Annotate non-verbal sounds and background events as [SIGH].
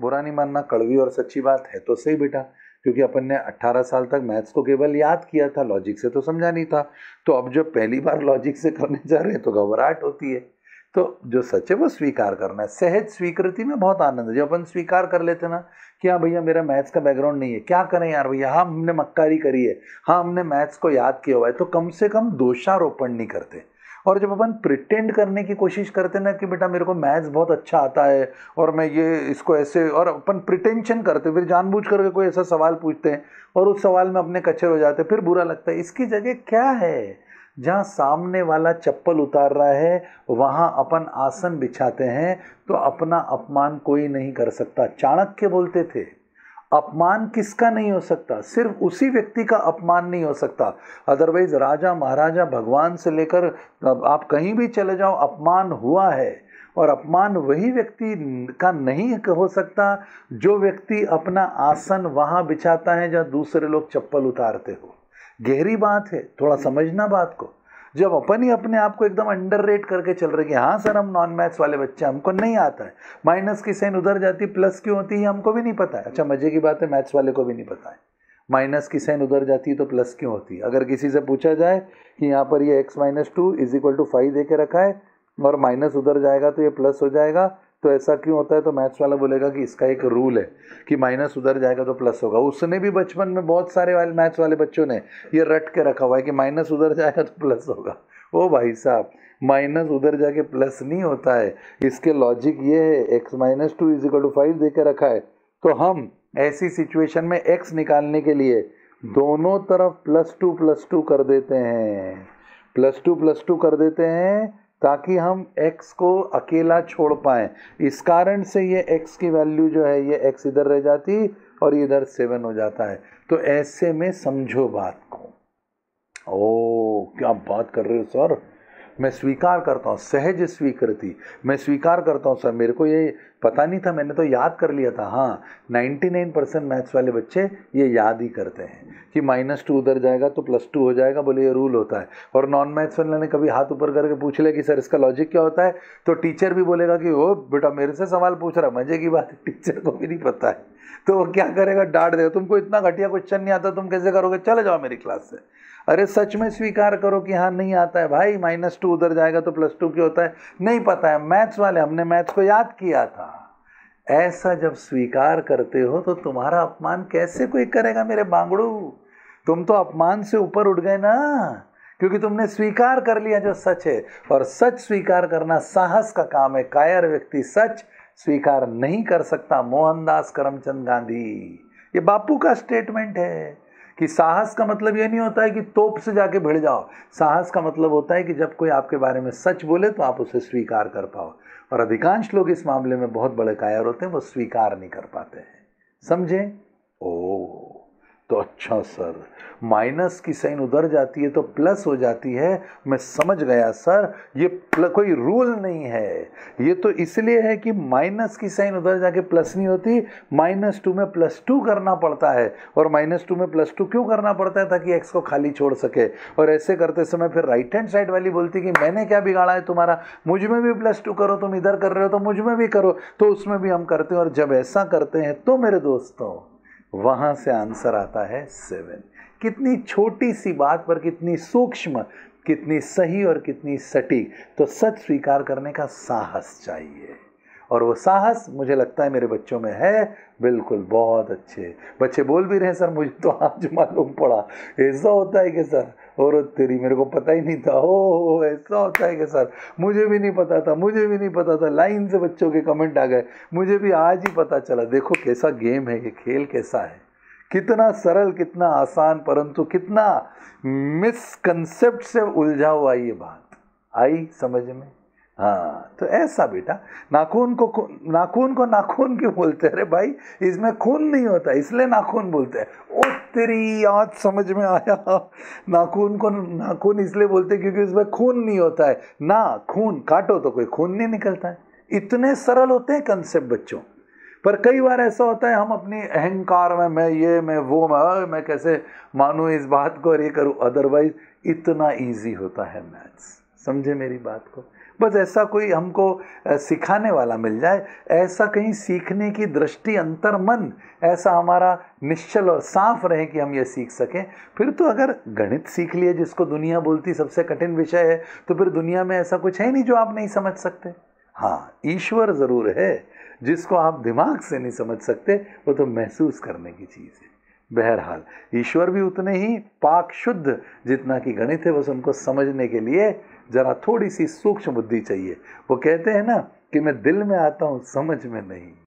बुरा नहीं मानना कड़वी और सच्ची बात है तो सही बेटा क्योंकि अपन ने 18 साल तक मैथ्स को केवल याद किया था लॉजिक से तो समझा नहीं था तो अब जब पहली बार लॉजिक से करने जा रहे हैं तो घबराहट होती है तो जो सच है वो स्वीकार करना है सहज स्वीकृति में बहुत आनंद है जब अपन स्वीकार कर लेते ना कि हाँ भैया मेरा मैथ्स का बैकग्राउंड नहीं है क्या करें यार भैया हाँ हमने मक्कारी करी है हाँ हमने मैथ्स को याद किया हुआ है तो कम से कम दोषारोपण नहीं करते और जब अपन प्रिटेंड करने की कोशिश करते ना कि बेटा मेरे को मैथ्स बहुत अच्छा आता है और मैं ये इसको ऐसे और अपन प्रिटेंशन करते फिर जानबूझ करके कोई ऐसा सवाल पूछते हैं और उस सवाल में अपने कचर हो जाते फिर बुरा लगता है इसकी जगह क्या है जहाँ सामने वाला चप्पल उतार रहा है वहाँ अपन आसन बिछाते हैं तो अपना अपमान कोई नहीं कर सकता चाणक्य बोलते थे अपमान किसका नहीं हो सकता सिर्फ उसी व्यक्ति का अपमान नहीं हो सकता अदरवाइज राजा महाराजा भगवान से लेकर आप कहीं भी चले जाओ अपमान हुआ है और अपमान वही व्यक्ति का नहीं हो सकता जो व्यक्ति अपना आसन वहाँ बिछाता है जहाँ दूसरे लोग चप्पल उतारते हो गहरी बात है थोड़ा समझना बात को जब अपन ही अपने आप को एकदम अंडर रेट करके चल रहे कि हाँ सर हम नॉन मैथ्स वाले बच्चे हमको नहीं आता है माइनस की साइन उधर जाती प्लस क्यों होती है हमको भी नहीं पता है अच्छा मजे की बात है मैथ्स वाले को भी नहीं पता है माइनस की साइन उधर जाती है तो प्लस क्यों होती है अगर किसी से पूछा जाए कि यहाँ पर ये x minus two is equal to five दे के रखा है और माइनस उधर जाएगा तो ये प्लस हो जाएगा तो ऐसा क्यों होता है तो मैथ्स वाला बोलेगा कि इसका एक रूल है कि माइनस उधर जाएगा तो प्लस होगा उसने भी बचपन में बहुत सारे वाले मैथ्स वाले बच्चों ने ये रट के रखा हुआ है कि माइनस उधर जाएगा तो प्लस होगा ओ भाई साहब माइनस उधर जाके प्लस नहीं होता है इसके लॉजिक ये है x minus two is equal to five दे के रखा है तो हम ऐसी सिचुएशन में एक्स निकालने के लिए दोनों तरफ प्लस टू प्लस टू कर देते हैं प्लस टू प्लस टू कर देते हैं ताकि हम x को अकेला छोड़ पाएँ इस कारण से ये x की वैल्यू जो है ये x इधर रह जाती और इधर सेवन हो जाता है तो ऐसे में समझो बात को ओ क्या बात कर रहे हो सर मैं स्वीकार करता हूँ सहज स्वीकृति मैं स्वीकार करता हूँ सर मेरे को ये पता नहीं था मैंने तो याद कर लिया था हाँ 99 परसेंट मैथ्स वाले बच्चे ये याद ही करते हैं कि माइनस टू उधर जाएगा तो प्लस टू हो जाएगा बोले ये रूल होता है और नॉन मैथ्स वाले ने कभी हाथ ऊपर करके पूछ लिया कि सर इसका लॉजिक क्या होता है तो टीचर भी बोलेगा कि ओ बेटा मेरे से सवाल पूछ रहा मज़े की बात है टीचर को भी नहीं पता है [LAUGHS] तो वो क्या करेगा डांट देगा तुमको इतना घटिया क्वेश्चन नहीं आता तुम कैसे करोगे चले जाओ मेरी क्लास से अरे सच में स्वीकार करो कि हाँ नहीं आता है भाई माइनस टू उधर जाएगा तो प्लस टू क्यों होता है नहीं पता है मैथ्स वाले हमने मैथ्स को याद किया था ऐसा जब स्वीकार करते हो तो तुम्हारा अपमान कैसे कोई करेगा मेरे बांगड़ू तुम तो अपमान से ऊपर उठ गए ना क्योंकि तुमने स्वीकार कर लिया जो सच है और सच स्वीकार करना साहस का काम है कायर व्यक्ति सच स्वीकार नहीं कर सकता मोहनदास करमचंद गांधी ये बापू का स्टेटमेंट है कि साहस का मतलब ये नहीं होता है कि तोप से जाके भिड़ जाओ साहस का मतलब होता है कि जब कोई आपके बारे में सच बोले तो आप उसे स्वीकार कर पाओ और अधिकांश लोग इस मामले में बहुत बड़े कायर होते हैं वो स्वीकार नहीं कर पाते हैं समझे ओ तो अच्छा सर माइनस की साइन उधर जाती है तो प्लस हो जाती है मैं समझ गया सर ये कोई रूल नहीं है ये तो इसलिए है कि माइनस की साइन उधर जाके प्लस नहीं होती माइनस टू में प्लस टू करना पड़ता है और माइनस टू में प्लस टू क्यों करना पड़ता है ताकि एक्स को खाली छोड़ सके और ऐसे करते समय फिर राइट हैंड साइड वाली बोलती कि मैंने क्या बिगाड़ा है तुम्हारा मुझ में भी प्लस टू करो तुम इधर कर रहे हो तो मुझ में भी करो तो उसमें भी हम करते हैं और जब ऐसा करते हैं तो मेरे दोस्तों वहाँ से आंसर आता है सेवन कितनी छोटी सी बात पर कितनी सूक्ष्म कितनी सही और कितनी सटीक तो सच स्वीकार करने का साहस चाहिए और वो साहस मुझे लगता है मेरे बच्चों में है बिल्कुल बहुत अच्छे बच्चे बोल भी रहे हैं सर मुझे तो आज [LAUGHS] मालूम पड़ा ऐसा होता है कि सर और तेरी मेरे को पता ही नहीं था ओ ऐसा होता है कि सर मुझे भी नहीं पता था मुझे भी नहीं पता था लाइन से बच्चों के कमेंट आ गए मुझे भी आज ही पता चला देखो कैसा गेम है ये खेल कैसा है कितना सरल कितना आसान परंतु कितना मिसकंसेप्ट से उलझा हुआ ये बात आई समझ में हाँ तो ऐसा बेटा नाखून को नाखून को नाखून क्यों बोलते हैं अरे भाई इसमें खून नहीं होता इसलिए नाखून बोलते हैं ओ तेरी याद समझ में आया नाखून को नाखून इसलिए बोलते क्योंकि इसमें खून नहीं होता है ना खून काटो तो कोई खून नहीं निकलता है इतने सरल होते हैं कंसेप्ट बच्चों पर कई बार ऐसा होता है हम अपनी अहंकार में मैं ये मैं वो मैं मैं कैसे मानूँ इस बात को और ये करूँ अदरवाइज इतना ईजी होता है मैथ्स समझे मेरी बात को बस ऐसा कोई हमको सिखाने वाला मिल जाए ऐसा कहीं सीखने की दृष्टि अंतर मन ऐसा हमारा निश्चल और साफ रहे कि हम ये सीख सकें फिर तो अगर गणित सीख लिए जिसको दुनिया बोलती सबसे कठिन विषय है तो फिर दुनिया में ऐसा कुछ है नहीं जो आप नहीं समझ सकते हाँ ईश्वर ज़रूर है जिसको आप दिमाग से नहीं समझ सकते वो तो महसूस करने की चीज़ है बहरहाल ईश्वर भी उतने ही पाक शुद्ध जितना कि गणित है बस उनको समझने के लिए जरा थोड़ी सी सूक्ष्म बुद्धि चाहिए वो कहते हैं ना कि मैं दिल में आता हूँ समझ में नहीं